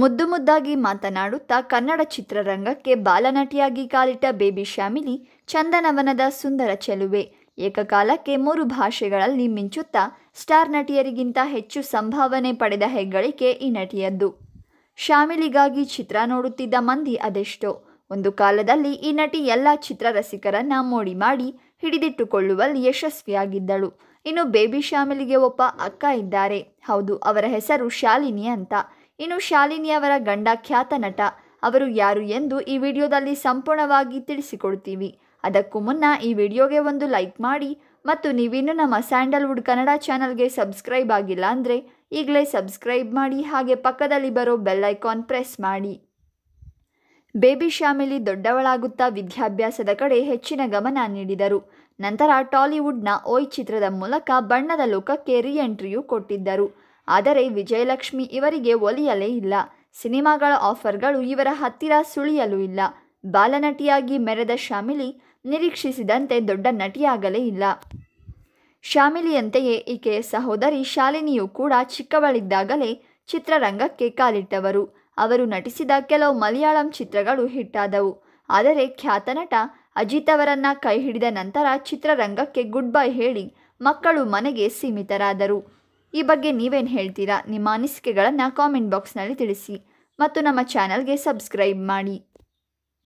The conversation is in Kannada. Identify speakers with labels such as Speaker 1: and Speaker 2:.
Speaker 1: ಮುದ್ದು ಮುದ್ದಾಗಿ ಮಾತನಾಡುತ್ತಾ ಕನ್ನಡ ಚಿತ್ರರಂಗಕ್ಕೆ ಬಾಲನಟಿಯಾಗಿ ಕಾಲಿಟ್ಟ ಬೇಬಿ ಶ್ಯಾಮಿಲಿ ಚಂದನವನದ ಸುಂದರ ಚೆಲುವೆ ಏಕಕಾಲಕ್ಕೆ ಮೂರು ಭಾಷೆಗಳಲ್ಲಿ ಮಿಂಚುತ್ತಾ ಸ್ಟಾರ್ ನಟಿಯರಿಗಿಂತ ಹೆಚ್ಚು ಸಂಭಾವನೆ ಪಡೆದ ಹೆಗ್ಗಳಿಕೆ ಈ ನಟಿಯದ್ದು ಶ್ಯಾಮಿಲಿಗಾಗಿ ಚಿತ್ರ ನೋಡುತ್ತಿದ್ದ ಮಂದಿ ಅದೆಷ್ಟೋ ಒಂದು ಕಾಲದಲ್ಲಿ ಈ ನಟಿ ಎಲ್ಲ ಚಿತ್ರರಸಿಕರನ್ನ ಮೋಡಿ ಮಾಡಿ ಹಿಡಿದಿಟ್ಟುಕೊಳ್ಳುವಲ್ಲಿ ಯಶಸ್ವಿಯಾಗಿದ್ದಳು ಇನ್ನು ಬೇಬಿ ಶ್ಯಾಮಿಲಿಗೆ ಒಬ್ಬ ಅಕ್ಕ ಇದ್ದಾರೆ ಹೌದು ಅವರ ಹೆಸರು ಶಾಲಿನಿ ಅಂತ ಇನ್ನು ಶಾಲಿನಿಯವರ ಗಂಡ ಖ್ಯಾತ ನಟ ಅವರು ಯಾರು ಎಂದು ಈ ವಿಡಿಯೋದಲ್ಲಿ ಸಂಪೂರ್ಣವಾಗಿ ತಿಳಿಸಿಕೊಡ್ತೀವಿ ಅದಕ್ಕೂ ಮುನ್ನ ಈ ವಿಡಿಯೋಗೆ ಒಂದು ಲೈಕ್ ಮಾಡಿ ಮತ್ತು ನೀವಿನ್ನೂ ನಮ್ಮ ಸ್ಯಾಂಡಲ್ವುಡ್ ಕನ್ನಡ ಚಾನಲ್ಗೆ ಸಬ್ಸ್ಕ್ರೈಬ್ ಆಗಿಲ್ಲ ಅಂದರೆ ಈಗಲೇ ಸಬ್ಸ್ಕ್ರೈಬ್ ಮಾಡಿ ಹಾಗೆ ಪಕ್ಕದಲ್ಲಿ ಬರೋ ಬೆಲ್ ಐಕಾನ್ ಪ್ರೆಸ್ ಮಾಡಿ ಬೇಬಿ ಶ್ಯಾಮಿಲಿ ದೊಡ್ಡವಳಾಗುತ್ತಾ ವಿದ್ಯಾಭ್ಯಾಸದ ಕಡೆ ಹೆಚ್ಚಿನ ಗಮನ ನೀಡಿದರು ನಂತರ ಟಾಲಿವುಡ್ನ ಓಯ್ ಚಿತ್ರದ ಮೂಲಕ ಬಣ್ಣದ ಲೋಕಕ್ಕೆ ರಿಎಂಟ್ರಿಯೂ ಕೊಟ್ಟಿದ್ದರು ಆದರೆ ವಿಜಯಲಕ್ಷ್ಮಿ ಇವರಿಗೆ ಒಲಿಯಲೇ ಇಲ್ಲ ಸಿನಿಮಾಗಳ ಆಫರ್ಗಳು ಇವರ ಹತ್ತಿರ ಸುಳಿಯಲೂ ಇಲ್ಲ ಬಾಲನಟಿಯಾಗಿ ಮೆರೆದ ಶಾಮಿಲಿ ನಿರೀಕ್ಷಿಸಿದಂತೆ ದೊಡ್ಡ ನಟಿಯಾಗಲೇ ಇಲ್ಲ ಶಾಮಿಲಿಯಂತೆಯೇ ಈಕೆಯ ಸಹೋದರಿ ಶಾಲಿನಿಯೂ ಕೂಡ ಚಿಕ್ಕವಳಿದ್ದಾಗಲೇ ಚಿತ್ರರಂಗಕ್ಕೆ ಕಾಲಿಟ್ಟವರು ಅವರು ನಟಿಸಿದ ಕೆಲವು ಮಲಯಾಳಂ ಚಿತ್ರಗಳು ಹಿಟ್ಟಾದವು ಆದರೆ ಖ್ಯಾತ ನಟ ಅಜಿತ್ ಅವರನ್ನ ಕೈ ಹಿಡಿದ ನಂತರ ಚಿತ್ರರಂಗಕ್ಕೆ ಗುಡ್ ಬೈ ಹೇಳಿ ಮಕ್ಕಳು ಮನೆಗೆ ಸೀಮಿತರಾದರು ಈ ಬಗ್ಗೆ ನೀವೇನು ಹೇಳ್ತೀರಾ ನಿಮ್ಮ ಅನಿಸಿಕೆಗಳನ್ನು ಕಾಮೆಂಟ್ ಬಾಕ್ಸ್ನಲ್ಲಿ ತಿಳಿಸಿ ಮತ್ತು ನಮ್ಮ ಚಾನಲ್ಗೆ ಸಬ್ಸ್ಕ್ರೈಬ್ ಮಾಡಿ